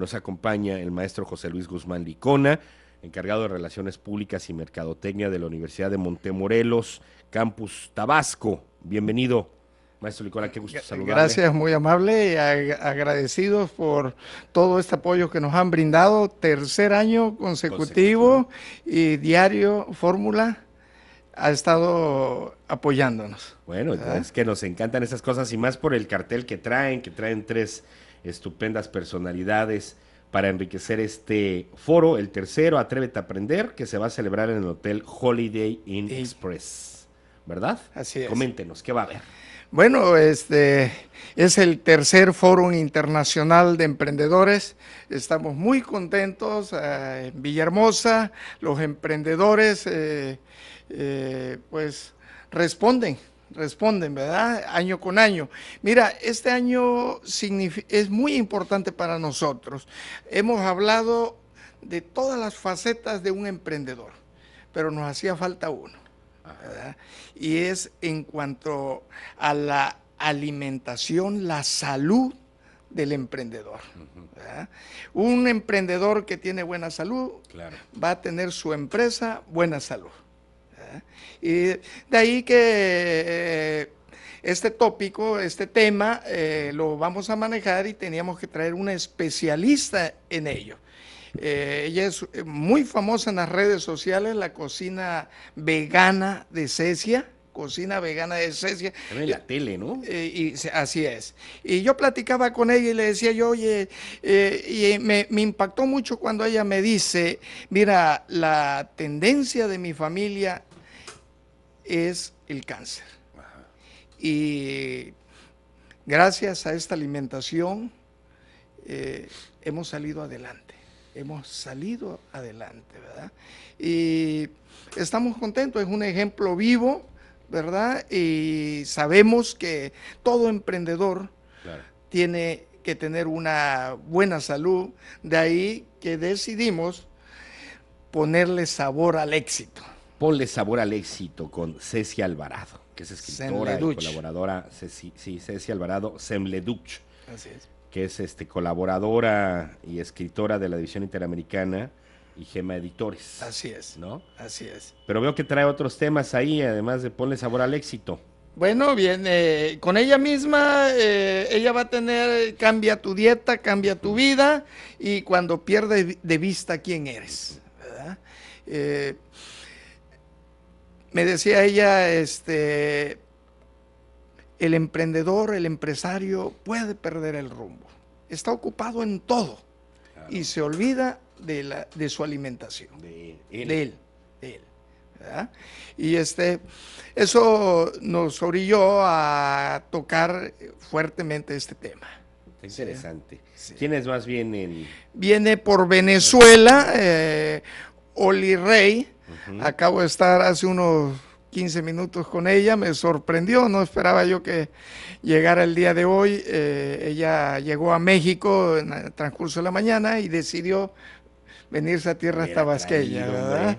Nos acompaña el maestro José Luis Guzmán Licona, encargado de Relaciones Públicas y Mercadotecnia de la Universidad de Montemorelos, Campus Tabasco. Bienvenido. Maestro Licona, qué gusto saludarle. Gracias, muy amable y agradecidos por todo este apoyo que nos han brindado. Tercer año consecutivo, y diario Fórmula ha estado apoyándonos. Bueno, es que nos encantan esas cosas y más por el cartel que traen, que traen tres estupendas personalidades para enriquecer este foro, el tercero, Atrévete a Aprender, que se va a celebrar en el Hotel Holiday Inn Express, ¿verdad? Así es. Coméntenos, ¿qué va a haber? Bueno, este es el tercer foro internacional de emprendedores. Estamos muy contentos eh, en Villahermosa. Los emprendedores, eh, eh, pues, responden responden, ¿verdad? Año con año. Mira, este año es muy importante para nosotros. Hemos hablado de todas las facetas de un emprendedor, pero nos hacía falta uno, Y es en cuanto a la alimentación, la salud del emprendedor. Un emprendedor que tiene buena salud va a tener su empresa buena salud. Y de ahí que eh, este tópico, este tema, eh, lo vamos a manejar y teníamos que traer una especialista en ello. Eh, ella es muy famosa en las redes sociales, la cocina vegana de Cecia. Cocina vegana de Cecia. en la tele, ¿no? y, así es. Y yo platicaba con ella y le decía yo, oye, y me impactó mucho cuando ella me dice, mira, la tendencia de mi familia es el cáncer. Y gracias a esta alimentación eh, hemos salido adelante, hemos salido adelante, ¿verdad? Y estamos contentos, es un ejemplo vivo, ¿verdad? Y sabemos que todo emprendedor tiene que tener una buena salud, de ahí que decidimos ponerle sabor al éxito. Ponle sabor al éxito con Ceci Alvarado, que es escritora y colaboradora. Ceci, sí, Ceci Alvarado, Semleduch. Así es. Que es este, colaboradora y escritora de la División Interamericana y Gema Editores. Así es. ¿No? Así es. Pero veo que trae otros temas ahí, además de Ponle sabor al éxito. Bueno, bien, eh, con ella misma, eh, ella va a tener, cambia tu dieta, cambia tu vida y cuando pierde de vista quién eres, ¿verdad? Eh, me decía ella, este, el emprendedor, el empresario puede perder el rumbo. Está ocupado en todo y se olvida de, la, de su alimentación. De él. él. Y este, eso nos orilló a tocar fuertemente este tema. Interesante. ¿Quién es más vienen? Viene por Venezuela, eh, Oli Rey, Acabo de estar hace unos 15 minutos con ella, me sorprendió, no esperaba yo que llegara el día de hoy. Eh, ella llegó a México en el transcurso de la mañana y decidió venirse a tierra tabasqueña, ¿verdad?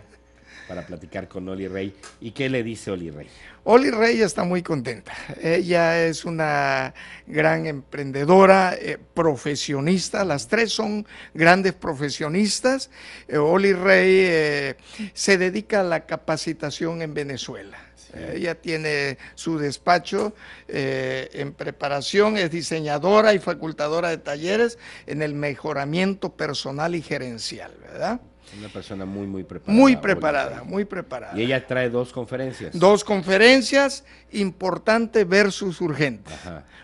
para platicar con Oli Rey. ¿Y qué le dice Oli Rey? Oli Rey está muy contenta. Ella es una gran emprendedora, eh, profesionista. Las tres son grandes profesionistas. Eh, Oli Rey eh, se dedica a la capacitación en Venezuela. Ella tiene su despacho en preparación, es diseñadora y facultadora de talleres en el mejoramiento personal y gerencial, ¿verdad? Una persona muy, muy preparada. Muy preparada, muy preparada. Y ella trae dos conferencias. Dos conferencias, importante versus urgente.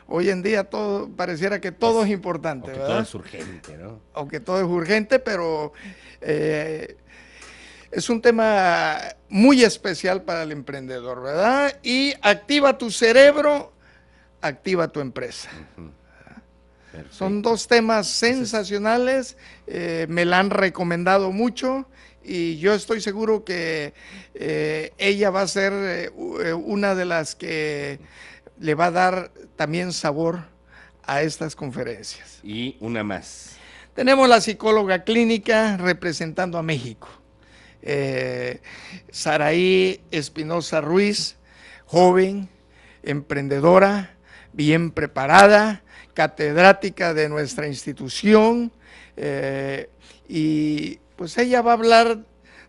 Hoy en día todo pareciera que todo es, importante, Todo es urgente, ¿no? Aunque todo es urgente, pero eh, es un tema muy especial para el emprendedor, ¿verdad? Y activa tu cerebro, activa tu empresa. Son dos temas sensacionales, eh, me la han recomendado mucho y yo estoy seguro que eh, ella va a ser eh, una de las que le va a dar también sabor a estas conferencias. Y una más. Tenemos la psicóloga clínica representando a México, Saraí Espinosa Ruiz, joven, emprendedora, bien preparada catedrática de nuestra institución, eh, y pues ella va a hablar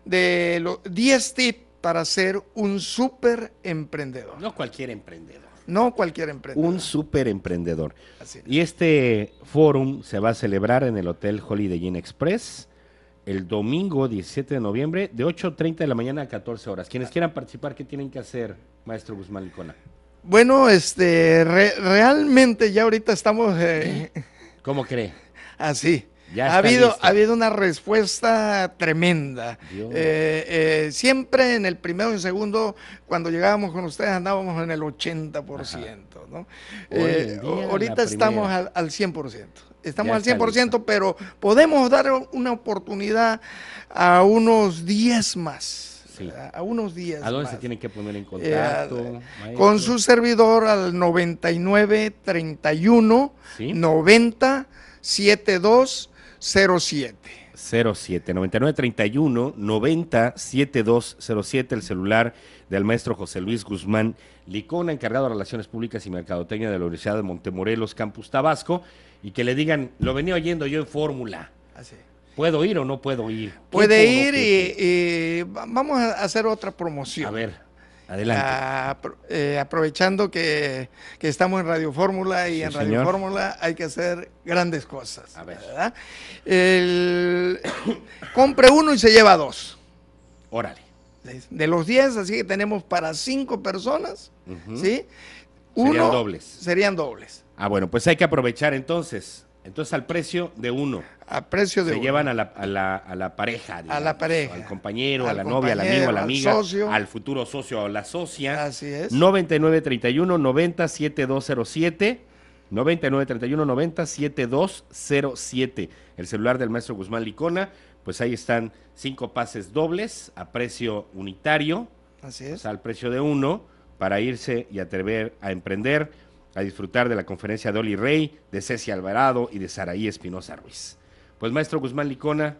de los 10 tips para ser un súper emprendedor. No cualquier emprendedor. No cualquier emprendedor. Un super emprendedor. Y este fórum se va a celebrar en el Hotel Holiday Inn Express el domingo 17 de noviembre de 8.30 de la mañana a 14 horas. Quienes quieran participar, ¿qué tienen que hacer, maestro Guzmán Licona? Bueno, este, realmente ya ahorita estamos... Eh, ¿Cómo cree? Así. Ya ha, habido, ha habido una respuesta tremenda. Eh, eh, siempre en el primero y segundo, cuando llegábamos con ustedes, andábamos en el 80%. ¿no? ahorita estamos al, 100%. Estamos al 100%, pero podemos dar una oportunidad a unos 10 más a, unos días. ¿A dónde se tienen que poner en eh, contacto? con su servidor al 9931 31 07. 07 99 31 90 el celular del maestro José Luis Guzmán Licona, encargado de Relaciones Públicas y Mercadotecnia de la Universidad de Montemorelos, Campus Tabasco, y que le digan, lo venía oyendo yo en fórmula. Así. Ah, ¿Puedo ir o no puedo ir? Puede ir y, vamos a hacer otra promoción. A ver, adelante. Ah, eh, aprovechando que, estamos en Radio Fórmula y en Radio Fórmula hay que hacer grandes cosas. A ver. compre uno y se lleva dos. Órale. De los diez, así que tenemos para cinco personas, ¿sí? Uno, serían dobles. Serían dobles. Ah, bueno, pues hay que aprovechar entonces. Entonces al precio de uno. A precio de se llevan a la, a la, pareja. a la pareja. Al compañero, a la novia, al amigo, a la amiga. Al futuro socio o la socia. Así es. 9931 90 9931 90 El celular del maestro Guzmán Licona. Pues ahí están cinco pases dobles a precio unitario. Así es. al precio de uno para irse y atrever a emprender a disfrutar de la conferencia de Oli Rey, de Ceci Alvarado y de Saraí Espinosa Ruiz. Pues maestro Guzmán Licona,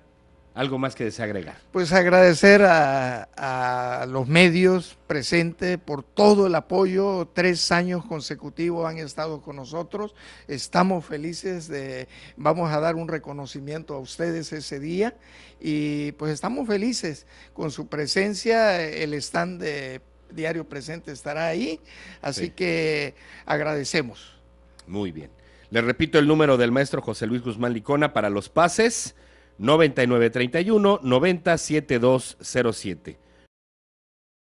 algo más que desagregar. Pues agradecer a, a, los medios presentes por todo el apoyo. Tres años consecutivos han estado con nosotros. Estamos felices de, vamos a dar un reconocimiento a ustedes ese día y pues estamos felices con su presencia, el stand de Diario Presente estará ahí. Así que agradecemos. Muy bien. le repito el número del maestro José Luis Guzmán Licona para los pases 9931 907207.